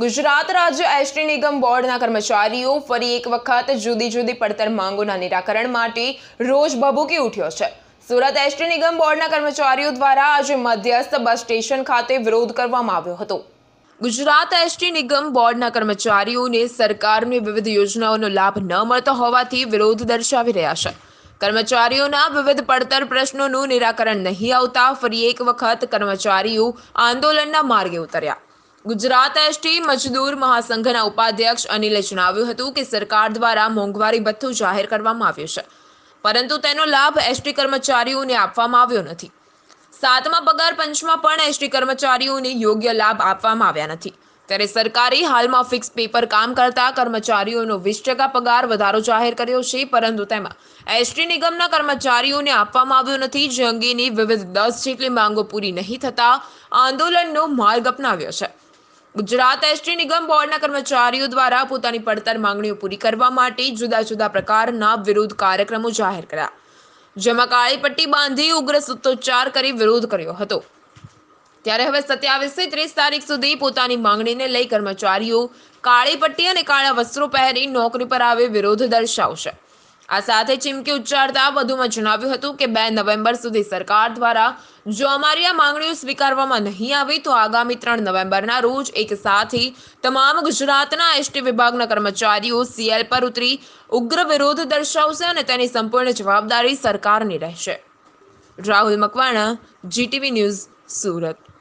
ગુજરાત રાજ્ય એસટી નિગમ બોર્ડના કર્મચારીઓ ફરી એક વખત જુદી જુદી પડતર માંગોના નિરાકરણ માટે રોજ ભભૂકી ઉઠ્યો છે સુરત એસટી નિગમ બોર્ડના કર્મચારીઓ દ્વારા આજે મધ્યસ્થ બસ સ્ટેશન ખાતે વિરોધ કરવામાં આવ્યો હતો ગુજરાત એસટી નિગમ બોર્ડના કર્મચારીઓને સરકારની વિવિધ યોજનાઓનો લાભ ન મળતો હોવાથી વિરોધ દર્શાવી રહ્યા છે કર્મચારીઓના વિવિધ પડતર પ્રશ્નોનું નિરાકરણ નહીં આવતા ફરી એક વખત કર્મચારીઓ આંદોલનના માર્ગે ઉતર્યા ગુજરાત એસટી મજદૂર મહાસંઘના ઉપાધ્યક્ષ અનિલે જણાવ્યું હતું કે સરકાર દ્વારા મોંઘવારી ભથ્થું જાહેર કરવામાં આવ્યું છે પરંતુ તેનો લાભ એસટી કર્મચારીઓને આપવામાં આવ્યો નથી સાતમા પગાર પંચમાં પણ એસટી કર્મચારીઓને યોગ્ય લાભ આપવામાં આવ્યા નથી ત્યારે સરકારે હાલમાં ફિક્સ પેપર કામ કરતા કર્મચારીઓનો વીસ ટકા પગાર વધારો જાહેર કર્યો છે પરંતુ તેમાં એસટી નિગમના કર્મચારીઓને આપવામાં આવ્યો નથી જે અંગેની વિવિધ દસ જેટલી માંગો પૂરી નહીં થતા આંદોલનનો માર્ગ અપનાવ્યો છે ગુજરાત એસટી નિગમ બોર્ડના કર્મચારીઓ દ્વારા પોતાની પડતર માંગણીઓ પૂરી કરવા માટે જુદા જુદા પ્રકારના વિરોધ કાર્યક્રમો જાહેર કર્યા જેમાં કાળી પટ્ટી બાંધી ઉગ્ર સૂત્રોચ્ચાર કરી વિરોધ કર્યો હતો ત્યારે હવે સત્યાવીસથી ત્રીસ તારીખ સુધી પોતાની માંગણીને લઈ કર્મચારીઓ કાળી પટ્ટી અને કાળા વસ્ત્રો પહેરી નોકરી પર આવે વિરોધ દર્શાવશે આ સાથે ચીમકી ઉચ્ચારતા વધુમાં જણાવ્યું હતું કે બે નવેમ્બર સુધી સરકાર દ્વારા જો અમારી આ માંગણીઓ સ્વીકારવામાં નહીં આવી તો આગામી ત્રણ નવેમ્બરના રોજ એક સાથી તમામ ગુજરાતના એસટી વિભાગના કર્મચારીઓ સીએલ પર ઉતરી ઉગ્ર વિરોધ દર્શાવશે અને તેની સંપૂર્ણ જવાબદારી સરકારની રહેશે રાહુલ મકવાણા જીટીવી ન્યૂઝ સુરત